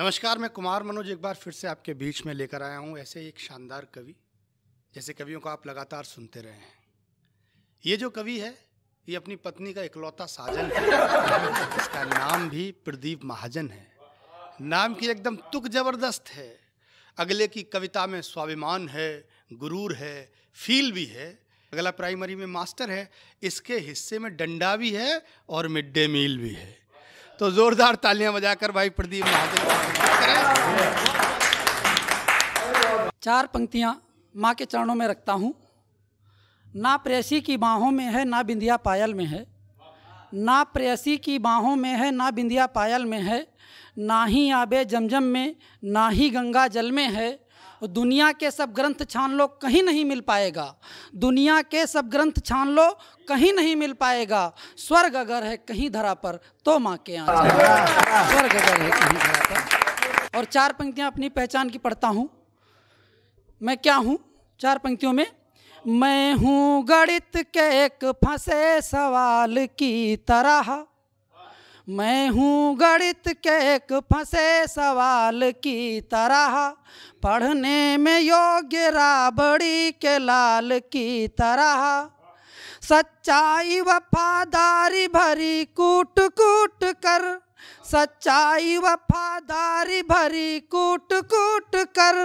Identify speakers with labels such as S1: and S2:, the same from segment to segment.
S1: नमस्कार मैं कुमार मनोज एक बार फिर से आपके बीच में लेकर आया हूँ ऐसे एक शानदार कवि जैसे कवियों को आप लगातार सुनते रहे हैं ये जो कवि है ये अपनी पत्नी का इकलौता साजन है इसका नाम भी प्रदीप महाजन है नाम की एकदम तुक जबरदस्त है अगले की कविता में स्वाभिमान है गुरूर है फील भी है अगला प्राइमरी में मास्टर है इसके हिस्से में डंडा भी है और मिड डे मील भी है तो जोरदार तालियां बजाकर भाई प्रदीप महाजन चार पंक्तियां माँ के चरणों में रखता हूँ ना प्रेसी की बाहों में है ना बिंदिया पायल में है ना प्रेसी की बाहों में है ना बिंदिया पायल में है ना ही आबे जमजम में ना ही गंगा जल में है दुनिया के सब ग्रंथ छान लो कहीं नहीं मिल पाएगा दुनिया के सब ग्रंथ छान लो कहीं नहीं मिल पाएगा स्वर्ग अगर है कहीं धरा पर तो माँ के यहाँ स्वर्ग अगर है कहीं धरा पर और चार पंक्तियाँ अपनी पहचान की पढ़ता हूँ मैं क्या हूँ चार पंक्तियों में मैं हूँ गणित के एक फंसे सवाल की तरह मैं हूँ गणित के एक फंसे सवाल की तरह पढ़ने में योग्य राबड़ी के लाल की तरह सच्चाई वफादारी भरी कूट कूट कर सच्चाई वफादारी भरी कूट कूट कर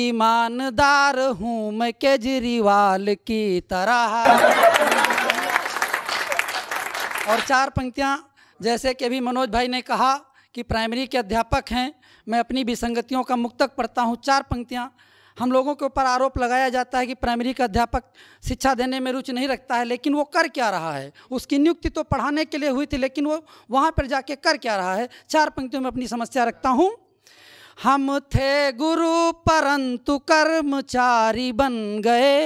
S1: ईमानदार हूँ मैं केजरीवाल की तरह और चार पंक्तियाँ जैसे कि अभी मनोज भाई ने कहा कि प्राइमरी के अध्यापक हैं मैं अपनी विसंगतियों का मुक्तक पढ़ता हूँ चार पंक्तियाँ हम लोगों के ऊपर आरोप लगाया जाता है कि प्राइमरी का अध्यापक शिक्षा देने में रुचि नहीं रखता है लेकिन वो कर क्या रहा है उसकी नियुक्ति तो पढ़ाने के लिए हुई थी लेकिन वो वहाँ पर जाके कर क्या रहा है चार पंक्तियों में अपनी समस्या रखता हूँ हम थे गुरु परंतु कर्मचारी बन गए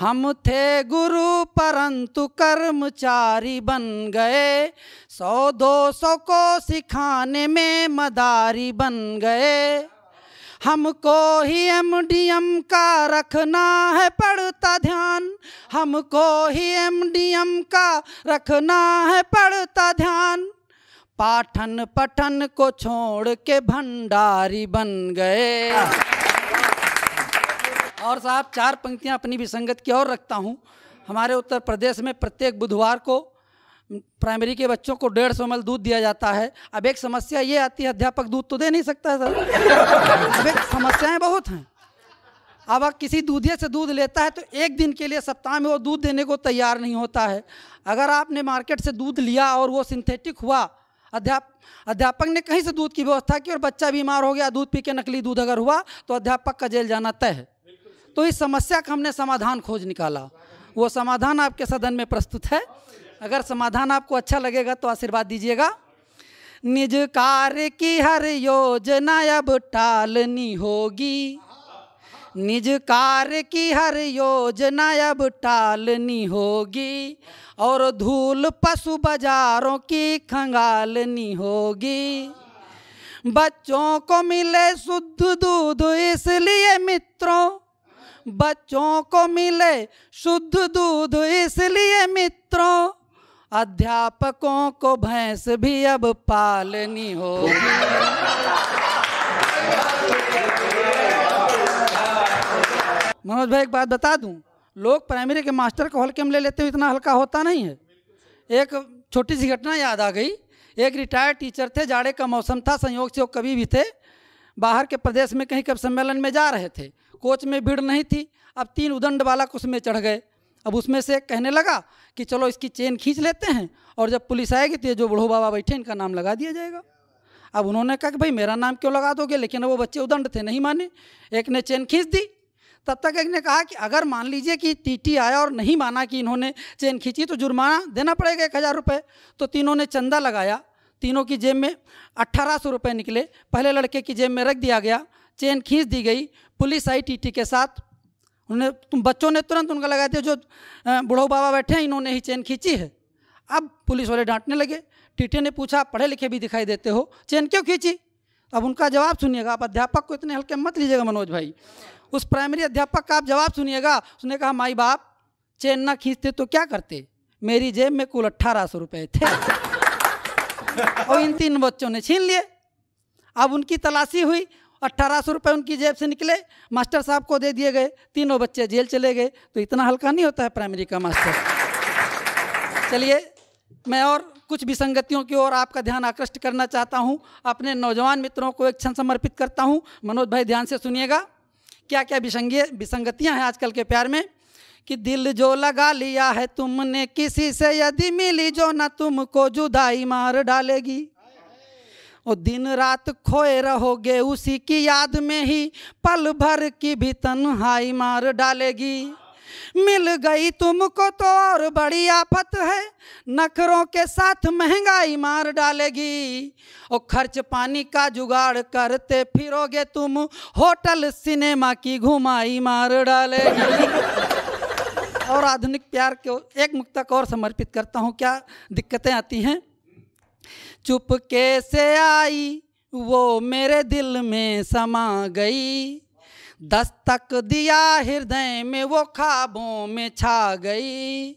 S1: हम थे गुरु परंतु कर्मचारी बन गए सौ दो सौ को सिखाने में मदारी बन गए हमको ही एम डी एम का रखना है पढ़ता ध्यान हमको ही एम डी एम का रखना है पढ़ता ध्यान पाठन पठन को छोड़ के भंडारी बन गए और साहब चार पंक्तियाँ अपनी विसंगत की और रखता हूँ हमारे उत्तर प्रदेश में प्रत्येक बुधवार को प्राइमरी के बच्चों को डेढ़ सौ एम दूध दिया जाता है अब एक समस्या ये आती है अध्यापक दूध तो दे नहीं सकता है सर अब एक समस्याएं बहुत हैं अब अगर किसी दूधिए से दूध लेता है तो एक दिन के लिए सप्ताह में वो दूध देने को तैयार नहीं होता है अगर आपने मार्केट से दूध लिया और वो सिंथेटिक हुआ अध्याप अध्यापक ने कहीं से दूध की व्यवस्था की और बच्चा बीमार हो गया दूध पी के नकली दूध अगर हुआ तो अध्यापक का जेल जाना तय है तो इस समस्या का हमने समाधान खोज निकाला वो समाधान आपके सदन में प्रस्तुत है अगर समाधान आपको अच्छा लगेगा तो आशीर्वाद दीजिएगा निज कार्य की हर योजना अब टालनी होगी निज कार्य की हर योजना अब टालनी होगी और धूल पशु बाजारों की खंगालनी होगी बच्चों को मिले शुद्ध दूध इसलिए मित्रों बच्चों को मिले शुद्ध दूध इसलिए मित्रों अध्यापकों को भैंस भी अब पालनी हो मनोज भाई एक बात बता दूं लोग प्राइमरी के मास्टर को हल्के में ले लेते हैं इतना हल्का होता नहीं है एक छोटी सी घटना याद आ गई एक रिटायर्ड टीचर थे जाड़े का मौसम था संयोग से वो कभी भी थे बाहर के प्रदेश में कहीं कब सम्मेलन में जा रहे थे कोच में भीड़ नहीं थी अब तीन उदंड बालक उसमें चढ़ गए अब उसमें से कहने लगा कि चलो इसकी चेन खींच लेते हैं और जब पुलिस आएगी तो जो बूढ़ो बाबा बैठे इनका नाम लगा दिया जाएगा अब उन्होंने कहा कि भाई मेरा नाम क्यों लगा दोगे लेकिन वो बच्चे उदंड थे नहीं माने एक ने चेन खींच दी तब तक एक ने कहा कि अगर मान लीजिए कि टीटी आया और नहीं माना कि इन्होंने चेन खींची तो जुर्माना देना पड़ेगा एक हज़ार रुपये तो तीनों ने चंदा लगाया तीनों की जेब में अट्ठारह सौ रुपये निकले पहले लड़के की जेब में रख दिया गया चेन खींच दी गई पुलिस आई टीटी के साथ उन्होंने तुम बच्चों ने तुरंत उनका लगा दिया जो बूढ़ो बाबा बैठे हैं इन्होंने ही चेन खींची है अब पुलिस वाले डांटने लगे टीटी ने पूछा पढ़े लिखे भी दिखाई देते हो चेन क्यों खींची अब उनका जवाब सुनिएगा आप अध्यापक को इतने हल्के मत लीजिएगा मनोज भाई उस प्राइमरी अध्यापक का आप जवाब सुनिएगा उसने कहा माई बाप चेन ना खींचते तो क्या करते मेरी जेब में कुल अट्ठारह सौ रुपये थे और इन तीन बच्चों ने छीन लिए अब उनकी तलाशी हुई अट्ठारह सौ रुपये उनकी जेब से निकले मास्टर साहब को दे दिए गए तीनों बच्चे जेल चले गए तो इतना हल्का नहीं होता है प्राइमरी का मास्टर चलिए मैं और कुछ विसंगतियों की ओर आपका ध्यान आकृष्ट करना चाहता हूँ अपने नौजवान मित्रों को एक क्षण समर्पित करता हूँ मनोज भाई ध्यान से सुनिएगा क्या क्या विसंगी विसंगतियाँ हैं आजकल के प्यार में कि दिल जो लगा लिया है तुमने किसी से यदि मिली जो ना तुमको जुदाई मार डालेगी और दिन रात खोए रहोगे उसी की याद में ही पल भर की भी हाई मार डालेगी मिल गई तुमको तो और बड़ी आफत है नखरों के साथ महंगाई मार डालेगी और खर्च पानी का जुगाड़ करते फिरोगे तुम होटल सिनेमा की घुमाई मार डालेगी और आधुनिक प्यार को एक मुक्तक और समर्पित करता हूँ क्या दिक्कतें आती हैं चुप कैसे आई वो मेरे दिल में समा गई दस्तक दिया हृदय में वो खाबों में छा गई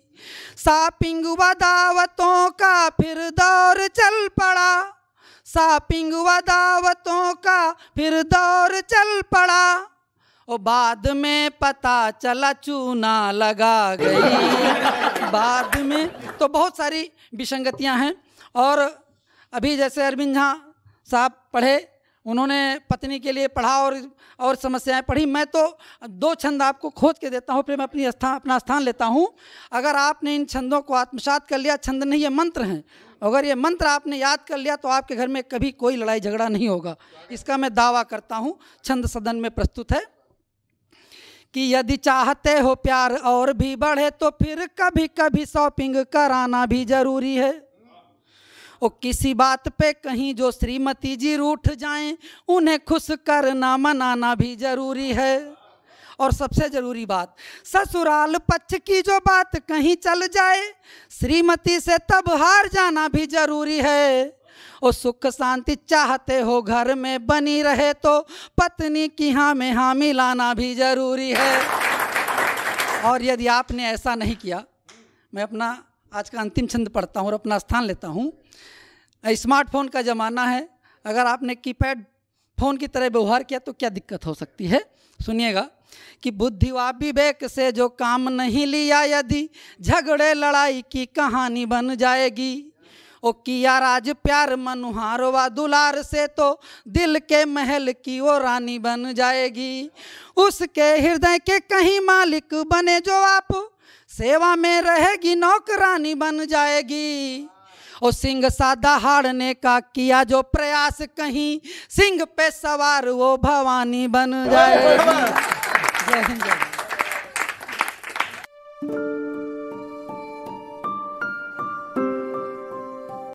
S1: सापिंग व दावतों का फिर दौर चल पड़ा सापिंग व दावतों का फिर दौर चल पड़ा ओ बाद में पता चला चूना लगा गई बाद में तो बहुत सारी विसंगतियां हैं और अभी जैसे अरविंद झा साहब पढ़े उन्होंने पत्नी के लिए पढ़ा और और समस्याएं पढ़ी मैं तो दो छंद आपको खोज के देता हूँ फिर मैं अपनी स्थान अपना स्थान लेता हूँ अगर आपने इन छंदों को आत्मसात कर लिया छंद नहीं ये मंत्र हैं अगर ये मंत्र आपने याद कर लिया तो आपके घर में कभी कोई लड़ाई झगड़ा नहीं होगा इसका मैं दावा करता हूँ छंद सदन में प्रस्तुत है कि यदि चाहते हो प्यार और भी बढ़े तो फिर कभी कभी शॉपिंग कराना भी जरूरी है और किसी बात पे कहीं जो श्रीमती जी रूठ जाएं उन्हें खुश करना मनाना भी ज़रूरी है और सबसे ज़रूरी बात ससुराल पक्ष की जो बात कहीं चल जाए श्रीमती से तब हार जाना भी ज़रूरी है और सुख शांति चाहते हो घर में बनी रहे तो पत्नी की हाँ में हाँ मिलाना भी ज़रूरी है और यदि आपने ऐसा नहीं किया मैं अपना आज का अंतिम छंद पढ़ता हूँ और अपना स्थान लेता हूँ स्मार्टफोन का ज़माना है अगर आपने कीपैड फ़ोन की तरह व्यवहार किया तो क्या दिक्कत हो सकती है सुनिएगा कि बुद्धि व विवेक से जो काम नहीं लिया यदि झगड़े लड़ाई की कहानी बन जाएगी ओ किया राज प्यार मनुहार व दुलार से तो दिल के महल की वो रानी बन जाएगी उसके हृदय के कहीं मालिक बने जो आप सेवा में रहेगी नौकरानी बन जाएगी और सिंह सादा हारने का किया जो प्रयास कहीं सिंह पे सवार वो भवानी बन जाएगी जय हिंद